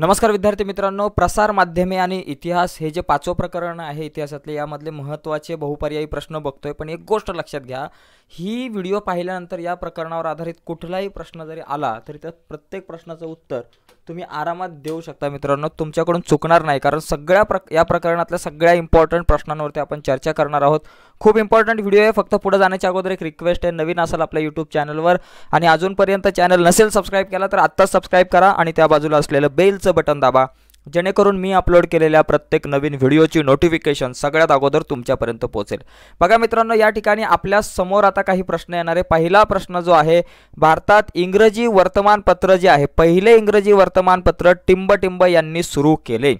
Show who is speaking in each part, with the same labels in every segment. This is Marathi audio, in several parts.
Speaker 1: नमस्कार विद्यार्थी मित्रांनो प्रसार माध्यमे आणि इतिहास हे जे पाचवं प्रकरण आहे इतिहासातले यामधले महत्त्वाचे बहुपर्यायी प्रश्न बघतोय पण एक गोष्ट लक्षात घ्या ही व्हिडिओ पाहिल्यानंतर या प्रकरणावर आधारित कुठलाही प्रश्न जरी आला तरी त्या प्रत्येक प्रश्नाचं उत्तर तुम्ही आरामात देऊ शकता मित्रांनो तुमच्याकडून चुकणार नाही कारण सगळ्या प्र या प्रकरणातल्या सगळ्या इम्पॉर्टंट प्रश्नांवरती आपण चर्चा करणार आहोत खूप इम्पॉर्टंट व्हिडिओ आहे फक्त पुढे जाण्याच्या अगोदर एक रिक्वेस्ट आहे नवीन असाल आपल्या यूट्यूब चॅनलवर आणि अजूनपर्यंत चॅनल नसेल सबस्क्राईब केला तर आत्ताच सबस्क्राईब करा आणि त्या बाजूला असलेलं बेलचं बटन दाबा जेणेकरून मी अपलोड केलेल्या प्रत्येक नवीन व्हिडिओची नोटिफिकेशन सगळ्यात अगोदर तुमच्यापर्यंत पोहोचेल बघा मित्रांनो या ठिकाणी आपल्या समोर आता काही प्रश्न येणार आहे पहिला प्रश्न जो आहे भारतात इंग्रजी वर्तमानपत्र जे आहे पहिले इंग्रजी वर्तमानपत्र टिंबटिंब यांनी सुरू केले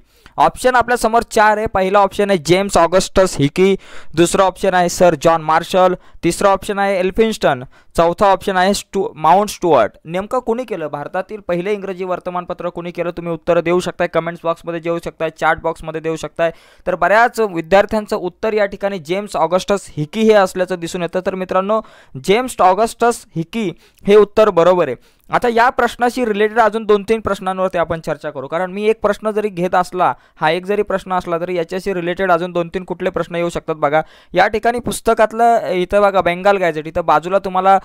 Speaker 1: ऑप्शन आपल्यासमोर चार आहे पहिला ऑप्शन आहे जेम्स ऑगस्टस हिकी दुसरा ऑप्शन आहे सर जॉन मार्शल तिसरा ऑप्शन आहे एल्फिन्स्टन चौथा ऑप्शन आहे स्टू माउंट स्टुअर्ट नेमकं कोणी केलं भारतातील पहिले इंग्रजी वर्तमानपत्र कोणी केलं तुम्ही उत्तरं देऊ शकताय कमेंट्स बॉक्समध्ये देऊ शकताय चार्ट बॉक्समध्ये देऊ शकताय तर बऱ्याच विद्यार्थ्यांचं उत्तर या ठिकाणी जेम्स ऑगस्टस हिकी हे असल्याचं दिसून येतं तर मित्रांनो जेम्स ऑगस्टस हिकी हे उत्तर बरोबर आहे आता या प्रश्नाशी रिलेटेड अजून दोन तीन प्रश्नांवरती आपण चर्चा करू कारण मी एक प्रश्न जरी घेत असला हा एक जरी प्रश्न असला तरी याच्याशी रिलेटेड अजून दोन तीन कुठले प्रश्न येऊ शकतात बघा या ठिकाणी पुस्तकातलं इथं बघा बेंगाल गॅजेट इथं बाजूला तुम्हाला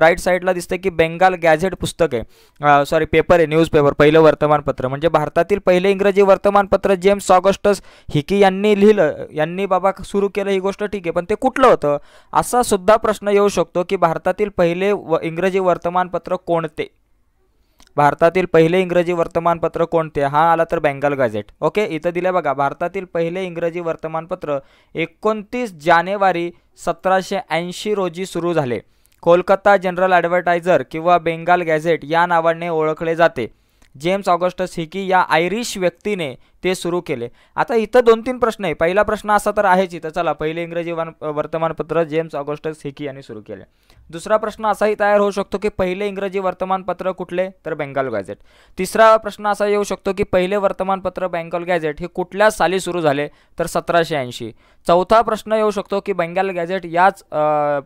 Speaker 1: राईट साईडला दिसतं की बेंगाल गॅझेट पुस्तक आहे सॉरी पेपर आहे न्यूजपेपर पहिलं वर्तमानपत्र म्हणजे भारतातील पहिले इंग्रजी वर्तमानपत्र जेम्स ऑगस्टस हिकी यांनी लिहिलं यांनी बाबा सुरू केलं ही गोष्ट ठीक आहे पण ते कुठलं होतं असा सुद्धा प्रश्न येऊ शकतो की भारतातील पहिले व इंग्रजी वर्तमानपत्र कोणते भारतातील पहिले इंग्रजी वर्तमानपत्र कोणते हा आला तर बेंगाल गॅझेट ओके इथं दिलं बघा भारतातील पहिले इंग्रजी वर्तमानपत्र एकोणतीस जानेवारी सतराशे ऐंशी रोजी सुरू झाले कोलकाता जनरल ॲडव्हर्टायझर किंवा बेंगाल गॅझेट या नावाने ओळखले जाते जेम्स ऑगस्टस हिकी या आयरिश व्यक्तीने ते सुरू केले आता इथं दोन तीन प्रश्न आहे पहिला प्रश्न असा तर आहेच इथं चला पहिले इंग्रजी वन वर्तमानपत्र जेम्स ऑगस्टस हिकी यांनी सुरू केले दुसरा प्रश्न असाही तयार होऊ शकतो की पहिले इंग्रजी वर्तमानपत्र कुठले तर बेंगाल गॅझेट तिसरा प्रश्न असा येऊ शकतो की पहिले वर्तमानपत्र बेंगाल गॅझेट हे कुठल्या साली सुरू झाले तर सतराशे ऐंशी चौथा प्रश्न येऊ शकतो की बेंगाल गॅझेट याच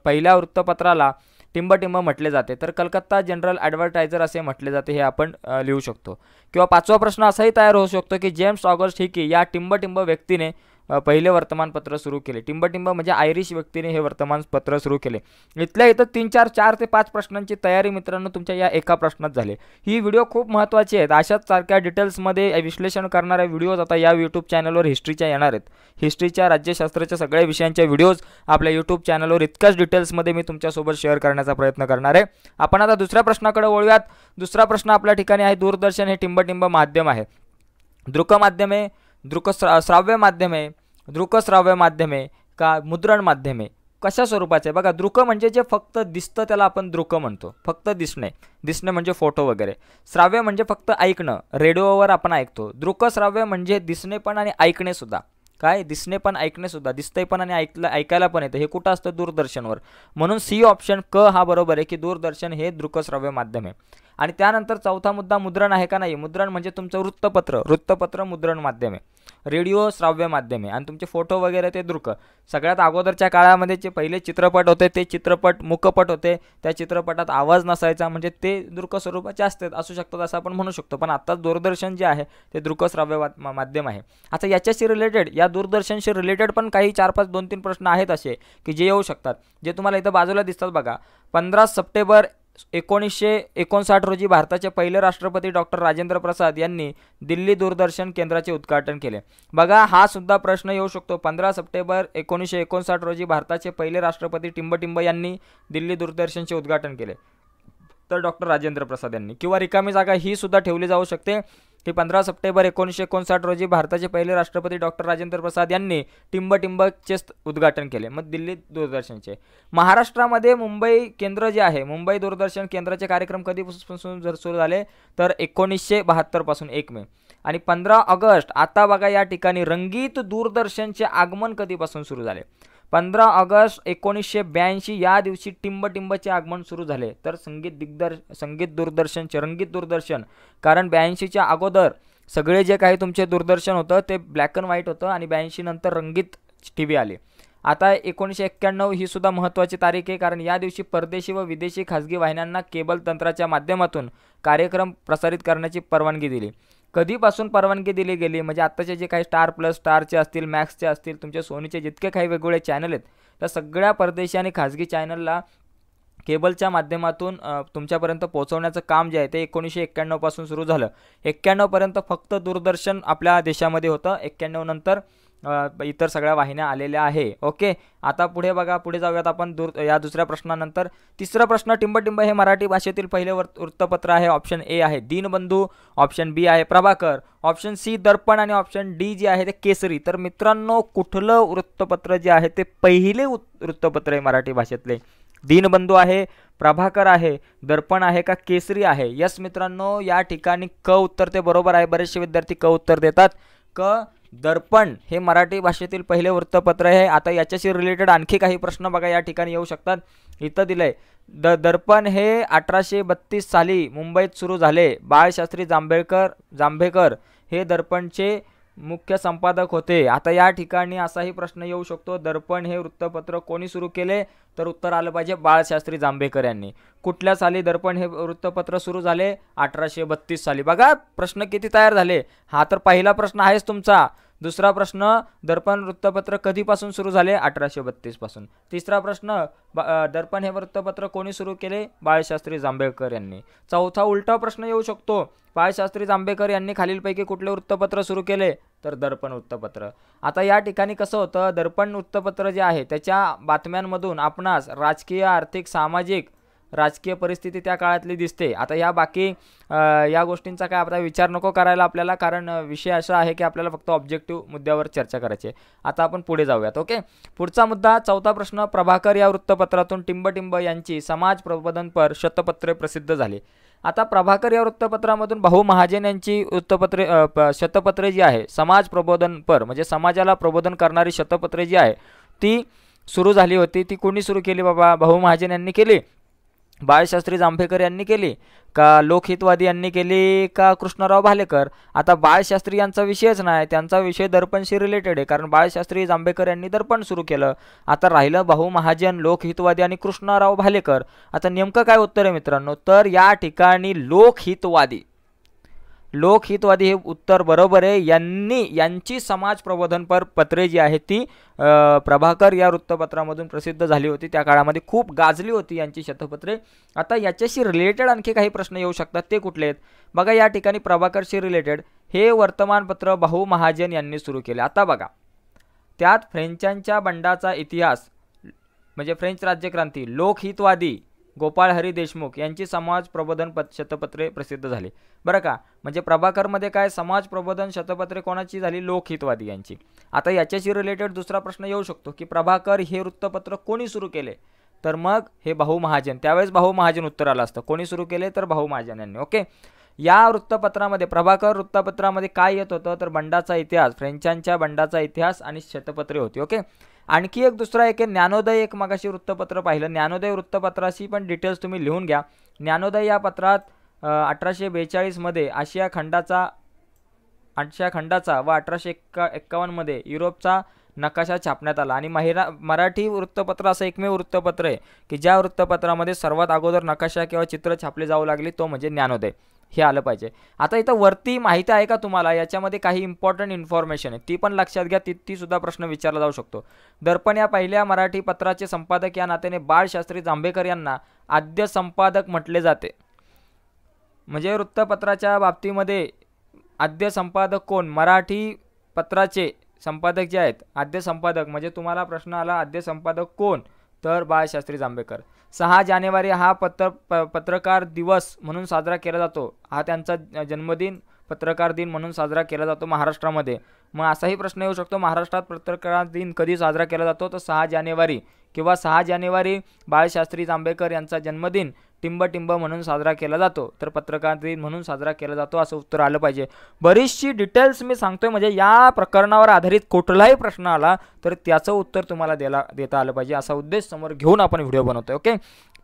Speaker 1: पहिल्या वृत्तपत्राला टिंबटिंब म्हटले जाते तर कलकत्ता जनरल ॲडव्हर्टायझर असे म्हटले जाते हे आपण लिहू शकतो किंवा पाचवा प्रश्न असाही तयार होऊ शकतो की जेम्स ऑगस्ट हिकी या टिंबटिंब व्यक्तीने पहिले वर्तमानपत्र सुरू केले टिंबटिंब म्हणजे आयरिश व्यक्तीने हे वर्तमानपत्र सुरू केले इथल्या इथं तीन चार चार ते पाच प्रश्नांची तयारी मित्रांनो तुमच्या या एका प्रश्नात झाली ही व्हिडिओ खूप महत्त्वाची आहेत अशाच सारख्या डिटेल्समध्ये विश्लेषण करणाऱ्या व्हिडिओज आता या यूट्यूब चॅनलवर हिस्ट्रीच्या येणार आहेत हिस्ट्रीच्या राज्यशास्त्राच्या सगळ्या विषयांच्या व्हिडिओज आपल्या यूट्यूब चॅनलवर इतक्याच डिटेल्समध्ये मी तुमच्यासोबत शेअर करण्याचा प्रयत्न करणार आहे आपण आता दुसऱ्या प्रश्नाकडे वळूयात दुसरा प्रश्न आपल्या ठिकाणी आहे दूरदर्शन हे टिंबटिंब माध्यम आहे दृकमाध्यमे दृक श्राव्य माध्यमे दृकश्राव्य माध्यमे का मुद्रण माध्यमे कशा स्वरूपाचे बघा दृक म्हणजे जे फक्त दिसतं त्याला आपण दृक म्हणतो फक्त दिसणे दिसणे म्हणजे फोटो वगैरे श्राव्य म्हणजे फक्त ऐकणं रेडिओवर आपण ऐकतो दृकश्राव्य म्हणजे दिसणे पण आणि ऐकणेसुद्धा काय दिसणे पण ऐकणेसुद्धा सुद्धा दिसतंय पण आणि ऐकलं ऐकायला पण येतं हे कुठं असतं दूरदर्शनवर म्हणून सी ऑप्शन क हा बरोबर आहे की दूरदर्शन हे दृकश्राव्य माध्यम आहे आणि त्यानंतर चौथा मुद्दा मुद्रण आहे का नाही मुद्रण म्हणजे तुमचं वृत्तपत्र वृत्तपत्र मुद्रण माध्यम आहे रेडिओ श्राव्य माध्यम आहे आणि तुमचे फोटो वगैरे ते दृक सगळ्यात अगोदरच्या काळामध्ये जे पहिले चित्रपट होते ते चित्रपट मुखपट होते त्या चित्रपटात आवाज नसायचा म्हणजे ते दृक स्वरूपाचे असतात असू शकतात असं आपण म्हणू शकतो पण आत्ताच दूरदर्शन जे आहे ते दृकश्राव्य माध्यम आहे आता याच्याशी रिलेटेड या दूरदर्शनशी रिलेटेड पण काही चार पाच दोन तीन प्रश्न आहेत असे की जे येऊ शकतात जे तुम्हाला इथं बाजूला दिसतात बघा पंधरा सप्टेंबर एकोणीसशे एकोणसाठ रोजी भारताचे पहिले राष्ट्रपती डॉक्टर राजेंद्र प्रसाद यांनी दिल्ली दूरदर्शन केंद्राचे उद्घाटन केले बघा हा सुद्धा प्रश्न येऊ शकतो पंधरा सप्टेंबर एकोणीसशे एकोणसाठ रोजी भारताचे पहिले राष्ट्रपती टिंबटिंब यांनी दिल्ली दूरदर्शनचे उद्घाटन केले तर डॉक्टर राजेंद्र प्रसाद यांनी किंवा रिकामी जागा ही सुद्धा ठेवली जाऊ शकते की पंधरा सप्टेंबर एकोणीसशे एकोणसाठ रोजी भारताचे पहिले राष्ट्रपती डॉक्टर राजेंद्र प्रसाद यांनी टिंब टिंबकचे उद्घाटन केले मग दिल्ली दूरदर्शनचे महाराष्ट्रामध्ये मुंबई केंद्र जे आहे मुंबई दूरदर्शन केंद्राचे कार्यक्रम कधीपासून जर सुरू झाले तर एकोणीसशे बहात्तरपासून एक मे आणि पंधरा ऑगस्ट आता बघा या ठिकाणी रंगीत दूरदर्शनचे आगमन कधीपासून सुरू झाले पंधरा ऑगस्ट एकोणीसशे ब्याऐंशी या दिवशी टिंबटिंबचे आगमन सुरू झाले तर संगीत दिग्दर्श संगीत दूरदर्शन रंगीत दूरदर्शन कारण ब्याऐंशीच्या अगोदर सगळे जे काही तुमचे दूरदर्शन होतं ते ब्लॅक अँड व्हाईट होतं आणि ब्याऐंशी नंतर रंगीत टी व्ही आले आता एकोणीसशे एक्क्याण्णव ही सुद्धा महत्त्वाची तारीख आहे कारण या दिवशी परदेशी व विदेशी खाजगी वाहिन्यांना केबल तंत्राच्या माध्यमातून कार्यक्रम प्रसारित करण्याची परवानगी दिली कधीपासून परवानगी दिली गेली म्हणजे आत्ताचे जे काही स्टार प्लस स्टारचे असतील मॅक्सचे असतील तुमच्या सोनीचे जितके काही वेगवेगळे चॅनल आहेत त्या सगळ्या परदेशी आणि खाजगी चॅनलला केबलच्या माध्यमातून तुमच्यापर्यंत पोहोचवण्याचं काम जे आहे ते एकोणीसशे एक्क्याण्णवपासून सुरू झालं एक्क्याण्णवपर्यंत फक्त दूरदर्शन आपल्या देशामध्ये होतं एक्क्याण्णव नंतर इतर सगळ्या वाहिन्या आलेल्या आहे ओके आता पुढे बघा पुढे जाऊयात आपण दुर या दुसऱ्या प्रश्नानंतर तिसरा प्रश्न टिंबटिंब हे मराठी भाषेतील पहिले वृत्तपत्र आहे ऑप्शन ए आहे दीनबंधू ऑप्शन बी आहे प्रभाकर ऑप्शन सी दर्पण आणि ऑप्शन डी जे आहे ते केसरी तर मित्रांनो कुठलं वृत्तपत्र जे आहे ते पहिले वृत्तपत्र आहे मराठी भाषेतले दीनबंधू आहे प्रभाकर आहे दर्पण आहे का केसरी आहे यस मित्रांनो या ठिकाणी क उत्तर ते बरोबर आहे बरेचसे विद्यार्थी क उत्तर देतात क दर्पण हे मराठी भाषेतील पहिले वृत्तपत्र आहे आता याच्याशी रिलेटेड आणखी काही प्रश्न बघा या ठिकाणी येऊ शकतात इथं दिलं आहे द दर्पण हे अठराशे बत्तीस साली मुंबईत सुरू झाले बाळशास्त्री जांभेळकर जांभेकर हे दर्पणचे मुख्य संपादक होते आता या ठिकाणी असाही प्रश्न येऊ शकतो दर्पण हे वृत्तपत्र कोणी सुरू केले तर उत्तर आलं पाहिजे बाळशास्त्री जांभेकर यांनी कुठल्या साली दर्पण हे वृत्तपत्र सुरू झाले अठराशे साली बघा प्रश्न किती तयार झाले हा तर पहिला प्रश्न आहेच तुमचा दुसरा प्रश्न दर्पण वृत्तपत्र कधीपासून सुरू झाले अठराशे बत्तीसपासून तिसरा प्रश्न दर्पण हे वृत्तपत्र कोणी सुरू केले बाळशास्त्री जांभेकर यांनी चौथा उलटा प्रश्न येऊ शकतो बाळशास्त्री जांभेकर यांनी खालीलपैकी कुठले वृत्तपत्र सुरू केले तर दर्पण वृत्तपत्र आता या ठिकाणी कसं होतं दर्पण वृत्तपत्र जे आहे त्याच्या बातम्यांमधून आपणास राजकीय आर्थिक सामाजिक राजकीय परिस्थिती त्या काळातली दिसते आता या बाकी या गोष्टींचा काय आपला विचार नको करायला आपल्याला कारण विषय असा आहे की आपल्याला फक्त ऑब्जेक्टिव्ह मुद्द्यावर चर्चा करायची आता आपण पुढे जाऊयात ओके पुढचा मुद्दा चौथा प्रश्न प्रभाकर या वृत्तपत्रातून टिंबटिंब यांची समाज प्रबोधनपर शतपत्रे प्रसिद्ध झाली आता प्रभाकर या वृत्तपत्रामधून भाऊ महाजन यांची वृत्तपत्रे शतपत्रे जी आहे समाज प्रबोधनपर म्हणजे समाजाला प्रबोधन करणारी शतपत्रे जी आहे ती सुरू झाली होती ती कोणी सुरू केली बाबा भाऊ महाजन यांनी केली बाळशास्त्री जांभेकर यांनी केली का लोकहितवादी यांनी केली का कृष्णराव भालेकर आता बाळशास्त्री यांचा विषयच नाही त्यांचा विषय दर्पणशी रिलेटेड आहे कारण बाळशास्त्री जांभेकर यांनी दर्पण सुरू केलं आता राहिलं भाऊ महाजन लोकहितवादी आणि कृष्णराव भालेकर आता नेमकं काय उत्तर आहे मित्रांनो तर या ठिकाणी लोकहितवादी लोकहितवादी हे उत्तर बरोबर आहे यांनी यांची समाज प्रबोधनपर पत्रे जी आहेत ती प्रभाकर या वृत्तपत्रामधून प्रसिद्ध झाली होती त्या काळामध्ये खूप गाजली होती यांची शतपत्रे आता याच्याशी रिलेटेड आणखी काही प्रश्न येऊ शकतात ते कुठले आहेत बघा या ठिकाणी प्रभाकरशी रिलेटेड हे वर्तमानपत्र भाऊ महाजन यांनी सुरू केले आता बघा त्यात फ्रेंचांच्या बंडाचा इतिहास म्हणजे फ्रेंच राज्यक्रांती लोकहितवादी गोपाळ हरी देशमुख यांची समाज प्रबोधन पत शतपत्रे प्रसिद्ध झाली बरं का म्हणजे प्रभाकरमध्ये काय समाज प्रबोधन शतपत्रे कोणाची झाली लोकहितवादी यांची आता याच्याशी रिलेटेड दुसरा प्रश्न येऊ शकतो की प्रभाकर हे वृत्तपत्र कोणी सुरू केले तर मग हे भाऊ महाजन त्यावेळेस भाऊ महाजन उत्तर आलं असतं कोणी सुरू केले तर भाऊ महाजन यांनी ओके या वृत्तपत्रामध्ये प्रभाकर वृत्तपत्रामध्ये काय येत होतं तर बंडाचा इतिहास फ्रेंचांच्या बंडाचा इतिहास आणि शतपत्रे होती ओके आणखी एक दुसरा एक आहे ज्ञानोदय एक मगाशी वृत्तपत्र पाहिलं ज्ञानोदय वृत्तपत्राशी पण डिटेल्स तुम्ही लिहून घ्या ज्ञानोदय या पत्रात अठराशे बेचाळीसमध्ये आशिया खंडाचा आशिया खंडाचा व अठराशे एक्का एक्कावन्नमध्ये युरोपचा नकाशा छापण्यात आला आणि महिरा मराठी वृत्तपत्र असं एकमेव वृत्तपत्र आहे की ज्या वृत्तपत्रामध्ये सर्वात अगोदर नकाशा किंवा चित्र छापले जाऊ लागले तो म्हणजे ज्ञानोदय हे आलं पाहिजे आता इथं वरती माहिती आहे का तुम्हाला याच्यामध्ये काही इम्पॉर्टंट इन्फॉर्मेशन आहे ती पण लक्षात घ्या ती तीसुद्धा प्रश्न विचारला जाऊ शकतो दर्पण या पहिल्या मराठी पत्राचे संपादक या नात्याने बाळशास्त्री जांभेकर यांना आद्य संपादक म्हटले जाते म्हणजे वृत्तपत्राच्या बाबतीमध्ये आद्य संपादक कोण मराठी पत्राचे संपादक जे आहेत आद्य संपादक म्हणजे तुम्हाला प्रश्न आला आद्य संपादक कोण तर बाळशास्त्री जांभेकर सहा जानेवारी हा पत्र प पत्रकार दिवस म्हणून साजरा केला जातो हा त्यांचा जन्मदिन पत्रकार दिन म्हणून साजरा केला जातो महाराष्ट्रामध्ये मग असाही प्रश्न येऊ शकतो महाराष्ट्रात पत्रकार दिन कधी साजरा केला जातो तर सहा जानेवारी किंवा सहा जानेवारी बाळशास्त्री जांभेकर यांचा जन्मदिन टिंबटिंब म्हणून साजरा केला जातो तर पत्रकार दिन म्हणून साजरा केला जातो असं उत्तर आलं पाहिजे बरीचशी डिटेल्स मी सांगतोय म्हणजे या प्रकरणावर आधारित कुठलाही प्रश्न आला तर त्याचं उत्तर तुम्हाला देला देता आलं पाहिजे असा उद्देश समोर घेऊन आपण व्हिडिओ बनवतोय ओके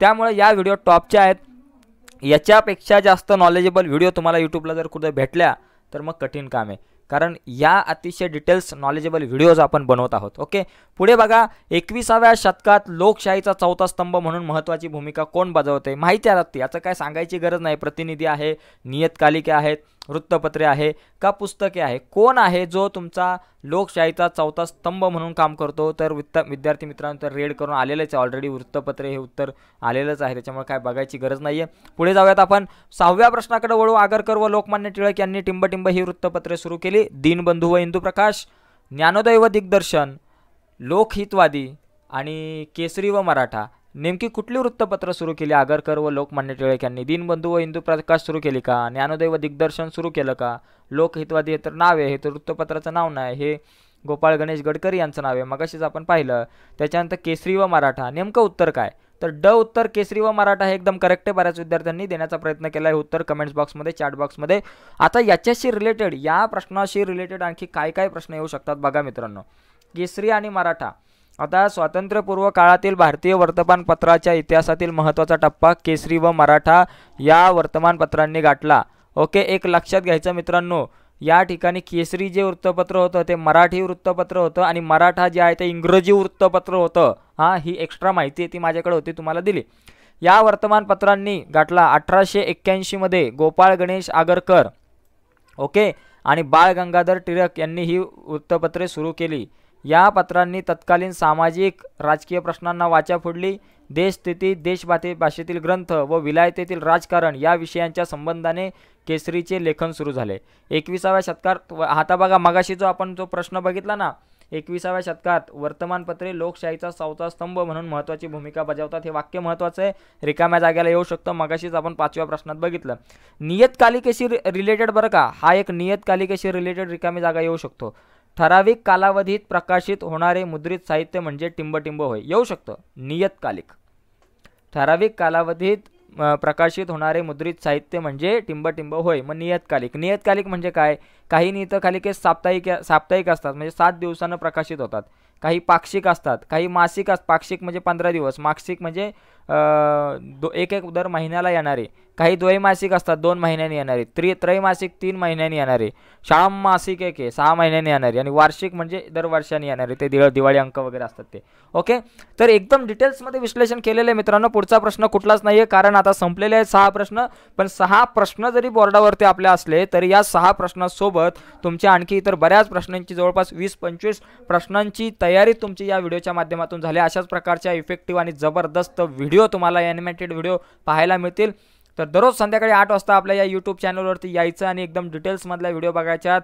Speaker 1: त्यामुळे या व्हिडिओ टॉपच्या आहेत याच्यापेक्षा जास्त नॉलेजेबल व्हिडिओ तुम्हाला यूट्यूबला जर कुठं भेटल्या तर मग कठीण काम आहे कारण या अतिशय डिटेल्स नॉलेजेबल व्हिडिओज आपण बनवत आहोत ओके पुढे बघा एकविसाव्या शतकात लोकशाहीचा चौथा स्तंभ म्हणून महत्त्वाची भूमिका कोण बजावते माहिती राहते याचं काय सांगायची गरज नाही प्रतिनिधी आहे नियतकालिके आहेत वृत्तपत्रे आहे का पुस्तके आहे कोण आहे जो तुमचा लोकशाहीचा चौथा स्तंभ म्हणून काम करतो तर वित्त विद्यार्थी मित्रांनो तर रेड करून आलेलंच आहे ऑलरेडी वृत्तपत्रे हे उत्तर आलेलंच आहे त्याच्यामुळे काय बघायची गरज नाही आहे पुढे जाऊयात आपण सहाव्या प्रश्नाकडे वळू आगरकर व लोकमान्य टिळक यांनी टिंबटिंब ही वृत्तपत्रे सुरू केली दीनबंधू व इंदुप्रकाश ज्ञानोदय व दिग्दर्शन लोकहितवादी आणि केसरी व मराठा नेमकी कुठली वृत्तपत्र सुरू केली आगरकर व लोकमान्य टिळक यांनी दिनबंधू व हिंदू प्रकाश सुरू केली का ज्ञानोदय व दिग्दर्शन सुरू केलं का लोकहितवादी हे तर नाव आहे हे तर वृत्तपत्राचं नाव नाही हे गोपाळ गणेश गडकरी यांचं नाव आहे मगाशीच आपण पाहिलं त्याच्यानंतर केसरी व मराठा नेमकं उत्तर काय तर ड उत्तर केसरी व मराठा हे एकदम करेक्ट आहे बऱ्याच विद्यार्थ्यांनी देण्याचा प्रयत्न केला आहे उत्तर कमेंट्स बॉक्समध्ये चॅट बॉक्समध्ये आता याच्याशी रिलेटेड या प्रश्नाशी रिलेटेड आणखी काय काय प्रश्न येऊ शकतात बघा मित्रांनो केसरी आणि मराठा आता स्वातंत्र्यपूर्व काळातील भारतीय वर्तमानपत्राच्या इतिहासातील महत्त्वाचा टप्पा केसरी व मराठा या वर्तमानपत्रांनी गाठला ओके एक लक्षात घ्यायचं मित्रांनो या ठिकाणी केसरी जे वृत्तपत्र होतं ते मराठी वृत्तपत्र होतं आणि मराठा जे आहे ते इंग्रजी वृत्तपत्र होतं हां ही एक्स्ट्रा माहिती आहे ती माझ्याकडे होती तुम्हाला दिली या वर्तमानपत्रांनी गाठला अठराशे एक्क्याऐंशीमध्ये गोपाळ गणेश आगरकर ओके आणि बाळ गंगाधर टिळक यांनी ही वृत्तपत्रे सुरू केली या पत्रांनी तत्कालीन सामाजिक राजकीय प्रश्नांना वाचा फोडली देशस्थिती देशभाती भाषेतील ग्रंथ व विलायतेतील राजकारण या विषयांच्या संबंधाने केसरीचे लेखन सुरू झाले एकविसाव्या शतकात आता बघा मगाशी जो आपण जो प्रश्न बघितला ना एकविसाव्या शतकात वर्तमानपत्रे लोकशाहीचा चौथा स्तंभ म्हणून महत्त्वाची भूमिका बजावतात हे वाक्य महत्त्वाचं आहे रिकाम्या जागेला येऊ शकतं मगाशीच आपण पाचव्या प्रश्नात बघितलं नियतकालिकेशी रिलेटेड बरं का हा एक नियतकालिकेशी रिलेटेड रिकामी जागा येऊ शकतो ठराविक कालावधीत प्रकाशित होणारे मुद्रित साहित्य म्हणजे टिंबटिंब होय येऊ शकतं नियतकालिक ठराविक कालावधीत प्रकाशित होणारे मुद्रित साहित्य म्हणजे टिंबटिंब होय मग नियतकालिक नियतकालिक म्हणजे काय काही नियतकालिके साप्ताहिक साप्ताहिक असतात म्हणजे सात दिवसानं प्रकाशित होतात काही पाक्षिक असतात काही मासिक असतात पाक्षिक म्हणजे पंधरा दिवस मासिक म्हणजे दो एक एक दर महिन्याला येणारे काही द्वैमासिक असतात दोन महिन्यांनी येणारे त्रि त्रैमासिक तीन महिन्यांनी येणारे शाळा मासिक एक आहे सहा महिन्यांनी येणारे आणि वार्षिक म्हणजे दर वर्षाने येणारे ते दिवा दिवाळी अंक वगैरे असतात ते ओके तर एकदम डिटेल्समध्ये विश्लेषण केलेलं आहे मित्रांनो पुढचा प्रश्न कुठलाच नाही आहे कारण आता संपलेले आहेत सहा प्रश्न पण सहा प्रश्न जरी बोर्डावरती आपले असले तरी या सहा प्रश्नासोबत तुमच्या आणखी इतर बऱ्याच प्रश्नांची जवळपास वीस पंचवीस प्रश्नांची तयारी तुमची या व्हिडिओच्या माध्यमातून झाली अशाच प्रकारच्या इफेक्टिव्ह आणि जबरदस्त व्हिडिओ व्हिडिओ तुम्हाला ॲनिमेटेड व्हिडिओ पाहायला मिळतील तर दररोज संध्याकाळी आठ वाजता आपल्या या यूट्यूब चॅनलवरती यायचं आणि एकदम डिटेल्समधला व्हिडिओ बघायच्यात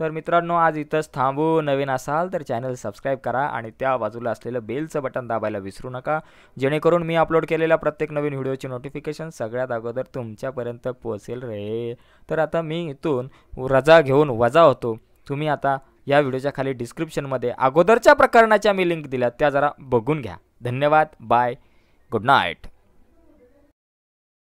Speaker 1: तर मित्रांनो आज इथंच थांबू नवीन असाल तर चॅनल सबस्क्राईब करा आणि त्या बाजूला असलेलं बेलचं बटन दाबायला विसरू नका जेणेकरून मी अपलोड केलेल्या प्रत्येक नवीन व्हिडिओची नोटिफिकेशन सगळ्यात अगोदर तुमच्यापर्यंत पोहोचेल रे तर आता मी इथून रजा घेऊन वजा होतो तुम्ही आता या व्हिडिओच्या खाली डिस्क्रिप्शनमध्ये अगोदरच्या प्रकरणाच्या मी लिंक दिल्या त्या जरा बघून घ्या धन्यवाद बाय Good night.